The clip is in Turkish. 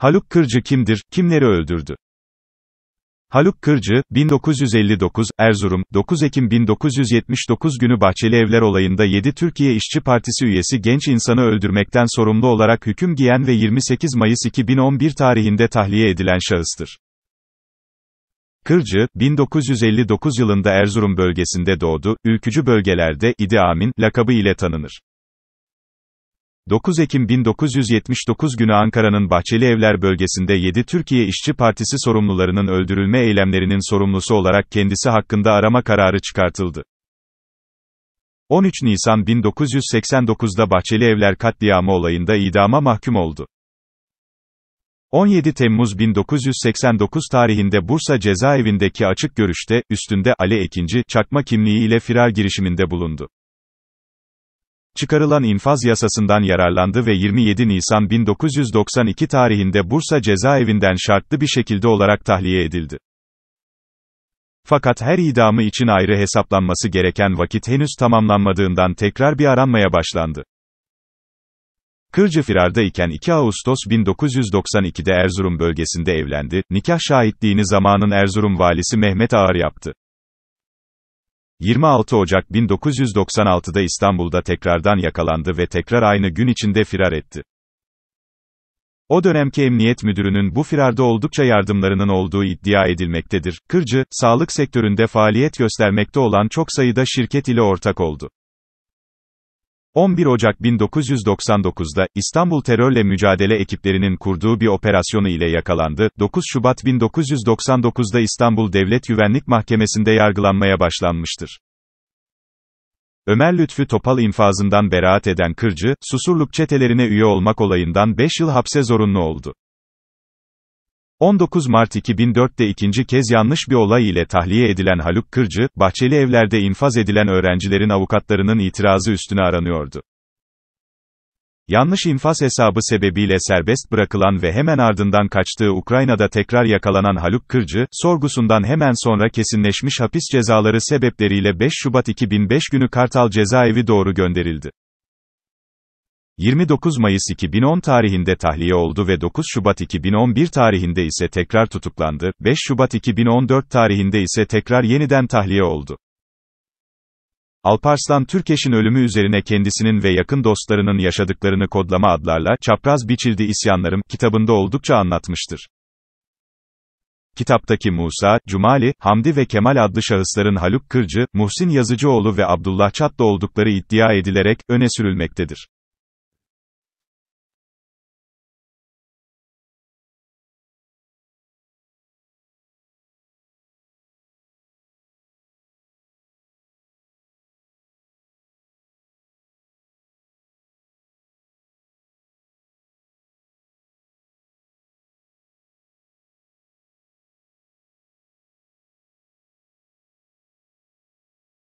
Haluk Kırcı kimdir, kimleri öldürdü? Haluk Kırcı, 1959, Erzurum, 9 Ekim 1979 günü Bahçeli Evler olayında 7 Türkiye İşçi Partisi üyesi genç insanı öldürmekten sorumlu olarak hüküm giyen ve 28 Mayıs 2011 tarihinde tahliye edilen şahıstır. Kırcı, 1959 yılında Erzurum bölgesinde doğdu, ülkücü bölgelerde, İdi Amin, lakabı ile tanınır. 9 Ekim 1979 günü Ankara'nın Bahçeli Evler bölgesinde 7 Türkiye İşçi Partisi sorumlularının öldürülme eylemlerinin sorumlusu olarak kendisi hakkında arama kararı çıkartıldı. 13 Nisan 1989'da Bahçeli Evler katliamı olayında idama mahkum oldu. 17 Temmuz 1989 tarihinde Bursa cezaevindeki açık görüşte, üstünde Ali Ekinci, çakma kimliği ile firar girişiminde bulundu çıkarılan infaz yasasından yararlandı ve 27 Nisan 1992 tarihinde Bursa cezaevinden şartlı bir şekilde olarak tahliye edildi. Fakat her idamı için ayrı hesaplanması gereken vakit henüz tamamlanmadığından tekrar bir aranmaya başlandı. Kırcı firarda iken 2 Ağustos 1992'de Erzurum bölgesinde evlendi, nikah şahitliğini zamanın Erzurum valisi Mehmet Ağar yaptı. 26 Ocak 1996'da İstanbul'da tekrardan yakalandı ve tekrar aynı gün içinde firar etti. O dönemki emniyet müdürünün bu firarda oldukça yardımlarının olduğu iddia edilmektedir. Kırcı, sağlık sektöründe faaliyet göstermekte olan çok sayıda şirket ile ortak oldu. 11 Ocak 1999'da, İstanbul terörle mücadele ekiplerinin kurduğu bir operasyonu ile yakalandı, 9 Şubat 1999'da İstanbul Devlet Güvenlik Mahkemesi'nde yargılanmaya başlanmıştır. Ömer Lütfü Topal infazından beraat eden Kırcı, Susurluk çetelerine üye olmak olayından 5 yıl hapse zorunlu oldu. 19 Mart 2004'te ikinci kez yanlış bir olay ile tahliye edilen Haluk Kırcı, Bahçeli Evler'de infaz edilen öğrencilerin avukatlarının itirazı üstüne aranıyordu. Yanlış infaz hesabı sebebiyle serbest bırakılan ve hemen ardından kaçtığı Ukrayna'da tekrar yakalanan Haluk Kırcı, sorgusundan hemen sonra kesinleşmiş hapis cezaları sebepleriyle 5 Şubat 2005 günü Kartal cezaevi doğru gönderildi. 29 Mayıs 2010 tarihinde tahliye oldu ve 9 Şubat 2011 tarihinde ise tekrar tutuklandı, 5 Şubat 2014 tarihinde ise tekrar yeniden tahliye oldu. Alparslan Türkeş'in ölümü üzerine kendisinin ve yakın dostlarının yaşadıklarını kodlama adlarla Çapraz Biçildi İsyanlarım kitabında oldukça anlatmıştır. Kitaptaki Musa, Cumali, Hamdi ve Kemal adlı şahısların Haluk Kırcı, Muhsin Yazıcıoğlu ve Abdullah Çatlı oldukları iddia edilerek öne sürülmektedir.